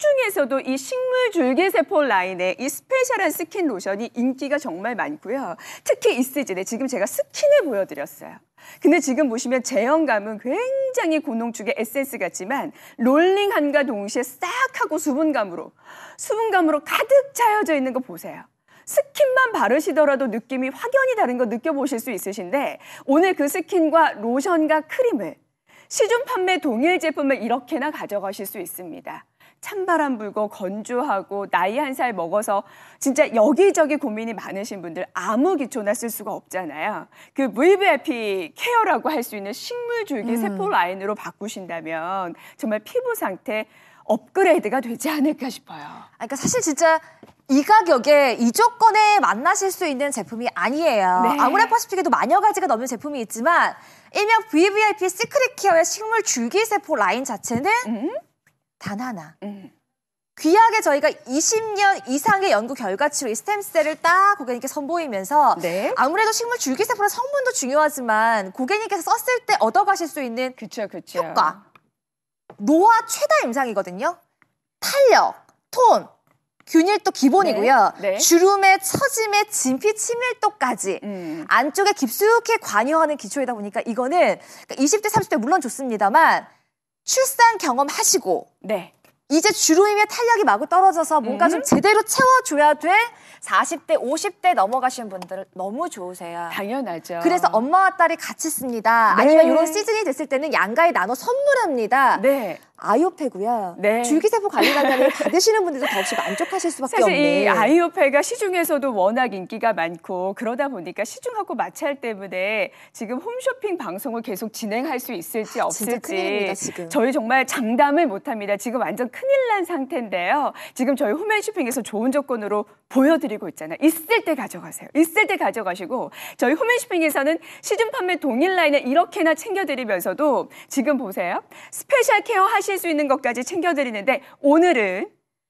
시중에서도 이 식물 줄기세포 라인의 이 스페셜한 스킨 로션이 인기가 정말 많고요. 특히 이 시즌에 지금 제가 스킨을 보여드렸어요. 근데 지금 보시면 제형감은 굉장히 고농축의 에센스 같지만 롤링함과 동시에 싹 하고 수분감으로 수분감으로 가득 차여져 있는 거 보세요. 스킨만 바르시더라도 느낌이 확연히 다른 거 느껴보실 수 있으신데 오늘 그 스킨과 로션과 크림을 시중 판매 동일 제품을 이렇게나 가져가실 수 있습니다. 찬바람 불고 건조하고 나이 한 살 먹어서 진짜 여기저기 고민이 많으신 분들 아무 기초나 쓸 수가 없잖아요. 그 VVIP 케어라고 할 수 있는 식물줄기 음. 세포 라인으로 바꾸신다면 정말 피부 상태 업그레이드가 되지 않을까 싶어요. 아, 그러니까 사실 진짜 이 가격에 이 조건에 만나실 수 있는 제품이 아니에요. 네. 아모레 퍼시픽에도 마녀 가지가 넘는 제품이 있지만 일명 VVIP 시크릿 케어의 식물 줄기세포 라인 자체는 음? 단 하나. 음. 귀하게 저희가 20년 이상의 연구 결과치로 이 스템셀을 딱 고객님께 선보이면서 네. 아무래도 식물 줄기세포의 성분도 중요하지만 고객님께서 썼을 때 얻어가실 수 있는 그쵸, 그쵸. 효과 노화 최다 임상이거든요. 탄력, 톤, 균일도 기본이고요. 네, 네. 주름의 처짐의 진피 침밀도까지 음. 안쪽에 깊숙이 관여하는 기초이다 보니까 이거는 20대, 그러니까 30대 물론 좋습니다만 출산 경험하시고 네. 이제 주루임의 탄력이 마구 떨어져서 뭔가 음? 좀 제대로 채워줘야 돼 40대, 50대 넘어가신 분들 너무 좋으세요. 당연하죠. 그래서 엄마와 딸이 같이 씁니다. 네. 아니면 이런 시즌이 됐을 때는 양가에 나눠 선물합니다. 네. 아이오페고요. 네. 줄기세포 관리 강좌를 받으시는 분들도 더없이 만족하실 수밖에 사실 없는. 사실 이 아이오페가 시중에서도 워낙 인기가 많고 그러다 보니까 시중하고 마찰 때문에 지금 홈쇼핑 방송을 계속 진행할 수 있을지 아, 없을지 아, 저희 정말 장담을 못합니다. 지금 완전 큰일 난 상태인데요. 지금 저희 홈앤쇼핑에서 좋은 조건으로 보여드리고 있잖아요. 있을 때 가져가세요. 있을 때 가져가시고 저희 홈앤쇼핑에서는 시중 판매 동일 라인을 이렇게나 챙겨드리면서도 지금 보세요. 스페셜 케어 하시 하실 수 있는 것까지 챙겨드리는데 오늘은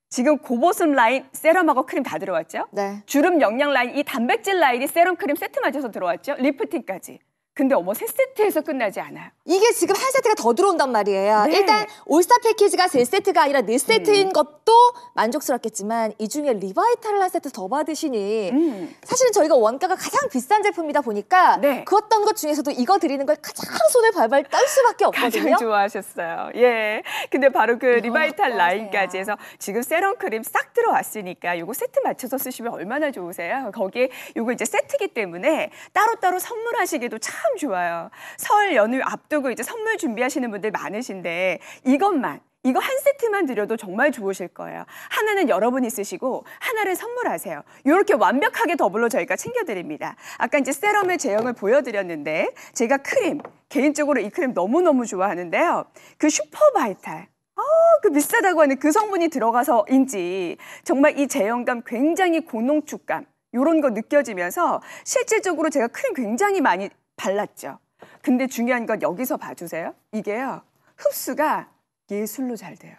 지금 고보습 라인 세럼하고 크림 다 들어왔죠? 네. 주름 영양 라인 이 단백질 라인이 세럼 크림 세트 맞춰서 들어왔죠? 리프팅까지. 근데 어머 세 세트에서 끝나지 않아요. 이게 지금 한 세트가 더 들어온단 말이에요. 네. 일단 올스타 패키지가 세 세트가 아니라 네 세트인 음. 것도 만족스럽겠지만 이 중에 리바이탈을 한 세트 더 받으시니 음. 사실은 저희가 원가가 가장 비싼 제품이다 보니까 네. 그 어떤 것 중에서도 이거 드리는 걸 가장 손을 발발 떨 수밖에 없거든요. 가장 좋아하셨어요. 예. 근데 바로 그 리바이탈 라인까지 해서 지금 세럼 크림 싹 들어왔으니까 요거 세트 맞춰서 쓰시면 얼마나 좋으세요? 거기에 요거 이제 세트기 때문에 따로따로 선물하시기도 참참 좋아요. 설 연휴 앞두고 이제 선물 준비하시는 분들 많으신데 이것만 이거 한 세트만 드려도 정말 좋으실 거예요. 하나는 여러분 있으시고 하나를 선물하세요. 이렇게 완벽하게 더블로 저희가 챙겨드립니다. 아까 이제 세럼의 제형을 보여드렸는데 제가 크림, 개인적으로 이 크림 너무너무 좋아하는데요. 그 슈퍼바이탈. 아그 비싸다고 하는 그 성분이 들어가서인지 정말 이 제형감 굉장히 고농축감 이런 거 느껴지면서 실질적으로 제가 크림 굉장히 많이 발랐죠. 근데 중요한 건 여기서 봐주세요. 이게요. 흡수가 예술로 잘 돼요.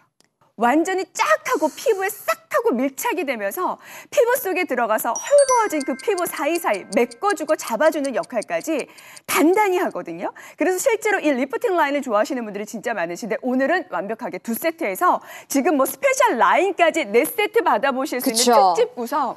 완전히 쫙 하고 피부에 싹 하고 밀착이 되면서 피부 속에 들어가서 헐거워진 그 피부 사이사이 메꿔주고 잡아주는 역할까지 단단히 하거든요. 그래서 실제로 이 리프팅 라인을 좋아하시는 분들이 진짜 많으신데 오늘은 완벽하게 두 세트에서 지금 뭐 스페셜 라인까지 네 세트 받아보실 수 있는 그 특집 구성